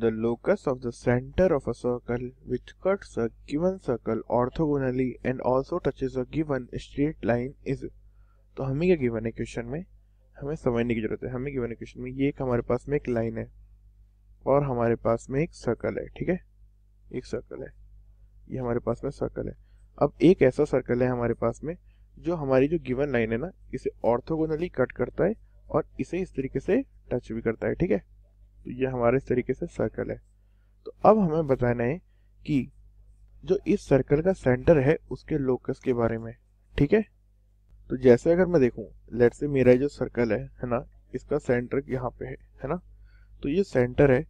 the locus of the center of a circle which cuts a given circle orthogonally and also touches a given straight line is तो हमें क्या given है question में हमें समझने की जरूरत है हमें गिवन है क्वेश्चन में ये एक हमारे पास में एक लाइन है और हमारे पास में एक सर्कल है ठीक है एक सर्कल है ये हमारे पास में सर्कल है अब एक ऐसा सर्कल है हमारे पास में जो हमारी जो गिवन लाइन है ना इसे ऑर्थोगोनली कट करता है और इसे इस तरीके से टच भी करता है ठीक है तो ये हमारे इस तरीके से सर्कल है तो अब हमें बताना है कि जो इस सर्कल का सेंटर है उसके लोकस के बारे में ठीक है तो जैसे अगर मैं देखूं लेट से मेरा जो सर्कल है है ना इसका सेंटर यहाँ पे है है ना तो ये सेंटर है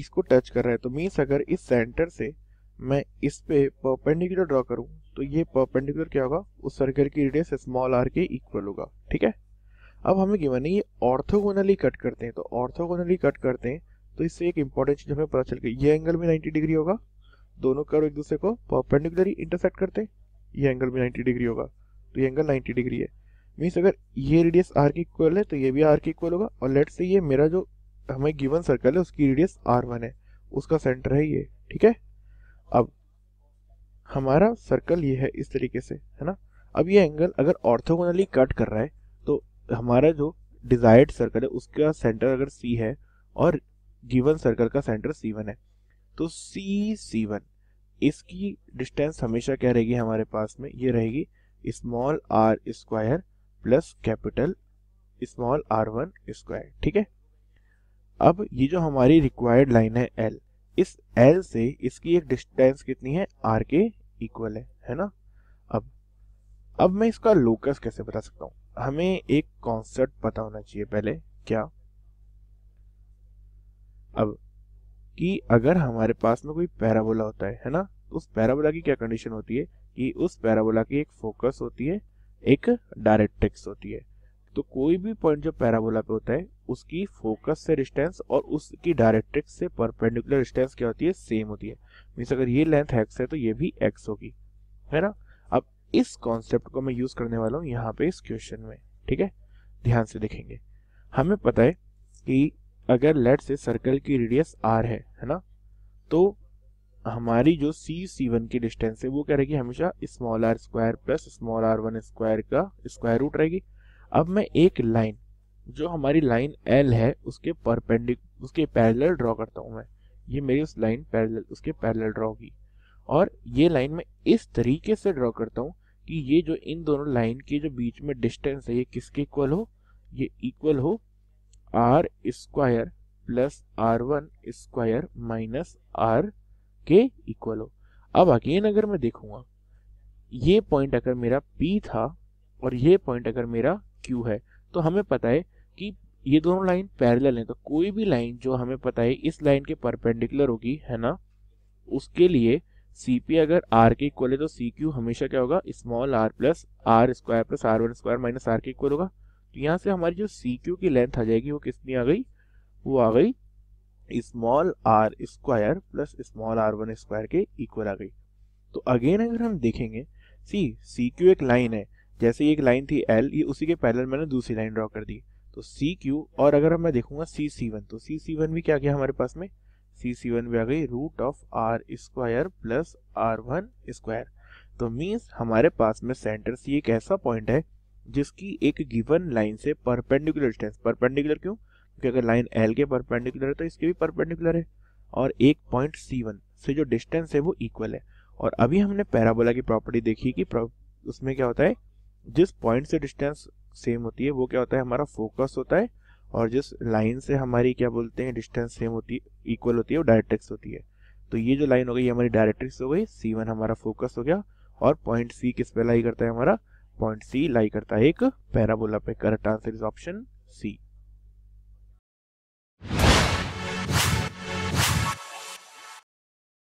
इसको टच कर रहा है तो मीन्स अगर इस सेंटर से मैं इस पे परपेंडिकुलर ड्रॉ करूं तो ये परपेंडिकुलर क्या होगा उस सर्कल की रेडियस स्मॉल आर के इक्वल होगा ठीक है अब हमें गिवन ये ऑर्थोगोनली कट करते हैं तो ऑर्थोगोनली कट करते हैं तो इससे एक इंपॉर्टेंट चीज हमें पता चल गई ये एंगल भी नाइन्टी डिग्री होगा दोनों कर्व एक दूसरे को परपेंडिकुलरली इंटरसेक्ट करते हैं ये एंगल भी नाइन्टी डिग्री होगा तो ये एंगल नाइन्टी डिग्री है मीन्स अगर ये रेडियस आर की इक्वल है तो ये भी आर की इक्वल होगा और लेट से ये मेरा जो हमें गिवन सर्कल है उसकी रेडियस आर वन है उसका सेंटर है ये ठीक है अब हमारा सर्कल ये है इस तरीके से है ना अब ये एंगल अगर ऑर्थोगोनली कट कर रहा है हमारा जो डिजायर्ड सर्कल है उसका सेंटर अगर सी है और गिवन सर्कल का सेंटर सी वन है तो सी सी वन इसकी डिस्टेंस हमेशा क्या रहेगी हमारे पास में ये रहेगी small R square plus capital small R one square ठीक है अब ये जो हमारी रिक्वायर्ड लाइन है एल इस एल से इसकी एक डिस्टेंस कितनी है आर के इक्वल है है ना अब अब मैं इसका लोकस कैसे बता सकता हूँ हमें एक कॉन्सेप्ट पता होना चाहिए पहले क्या अब कि अगर हमारे पास में कोई पैराबोला होता है है ना तो उस पैराबोला की क्या कंडीशन होती है कि उस पैराबोला की एक फोकस होती है एक डायरेक्ट्रिक्स होती है तो कोई भी पॉइंट जो पैराबोला पे होता है उसकी फोकस से डिस्टेंस और उसकी डायरेक्ट्रिक्स से परपेंडिकुलर डिस्टेंस क्या होती है सेम होती है मीन्स अगर ये लेंथ एक्स है तो ये भी एक्स होगी है ना इस कॉन्सेप्ट को मैं यूज करने वाला हूँ यहाँ पे इस क्वेश्चन में ठीक है ध्यान से देखेंगे हमें पता है कि अगर लेट से सर्कल की रेडियस आर है है ना तो हमारी जो सी सी वन की डिस्टेंस है वो क्या रहेगी हमेशा small R square plus small R one square का स्क्वायर रूट रहेगी अब मैं एक लाइन जो हमारी लाइन एल है उसके परपेंडिक उसके पैरेलल ड्रॉ करता हूँ मैं ये मेरी उस लाइन पैरेलल उसके पैरेलल ड्रॉ होगी और ये लाइन में इस तरीके से ड्रॉ करता हूँ कि ये जो इन दोनों लाइन के जो बीच में डिस्टेंस है ये किसके इक्वल हो ये इक्वल हो R square plus R one square minus R के इक्वल हो अब अगेन अगर मैं देखूंगा ये पॉइंट अगर मेरा P था और ये पॉइंट अगर मेरा Q है तो हमें पता है कि ये दोनों लाइन पैरेलल हैं तो कोई भी लाइन जो हमें पता है इस लाइन के परपेंडिकुलर होगी है ना उसके लिए सी अगर आर के इक्वल है तो सी क्यू हमेशा क्या होगा small R plus R square plus R one square minus R के इक्वल होगा तो यहाँ से हमारी जो सी क्यू की लेंथ आ जाएगी वो कितनी आ गई वो आ गई small R square plus small R one square के इक्वल आ गई तो अगेन अगर हम देखेंगे सी सी क्यू एक लाइन है जैसे ये एक लाइन थी एल ये उसी के पैरेलल मैंने दूसरी लाइन ड्रॉ कर दी तो सी क्यू और अगर मैं देखूंगा सी सी वन तो सी सी वन भी क्या गया हमारे पास में सी सी वन भी आ गई root of R square plus R one square तो मीन्स हमारे पास में सेंटर सी एक ऐसा पॉइंट है जिसकी एक गिवन लाइन से परपेंडिकुलर डिस्टेंस परपेंडिकुलर क्यों क्योंकि अगर लाइन एल के परपेंडिकुलर है तो इसके भी परपेंडिकुलर है और एक पॉइंट सी वन से जो डिस्टेंस है वो इक्वल है और अभी हमने पैराबोला की प्रॉपर्टी देखी कि उसमें क्या होता है जिस पॉइंट से डिस्टेंस सेम होती है वो क्या होता है हमारा फोकस होता है और जिस लाइन से हमारी क्या बोलते हैं डिस्टेंस सेम होती है इक्वल होती है वो डायरेक्ट्रिक्स होती है तो ये जो लाइन हो गई हमारी डायरेक्ट्रिक्स हो गई सी वन हमारा फोकस हो गया और पॉइंट सी किस पे लाई करता है हमारा पॉइंट सी लाई करता है एक पैराबोला पे correct answer is option C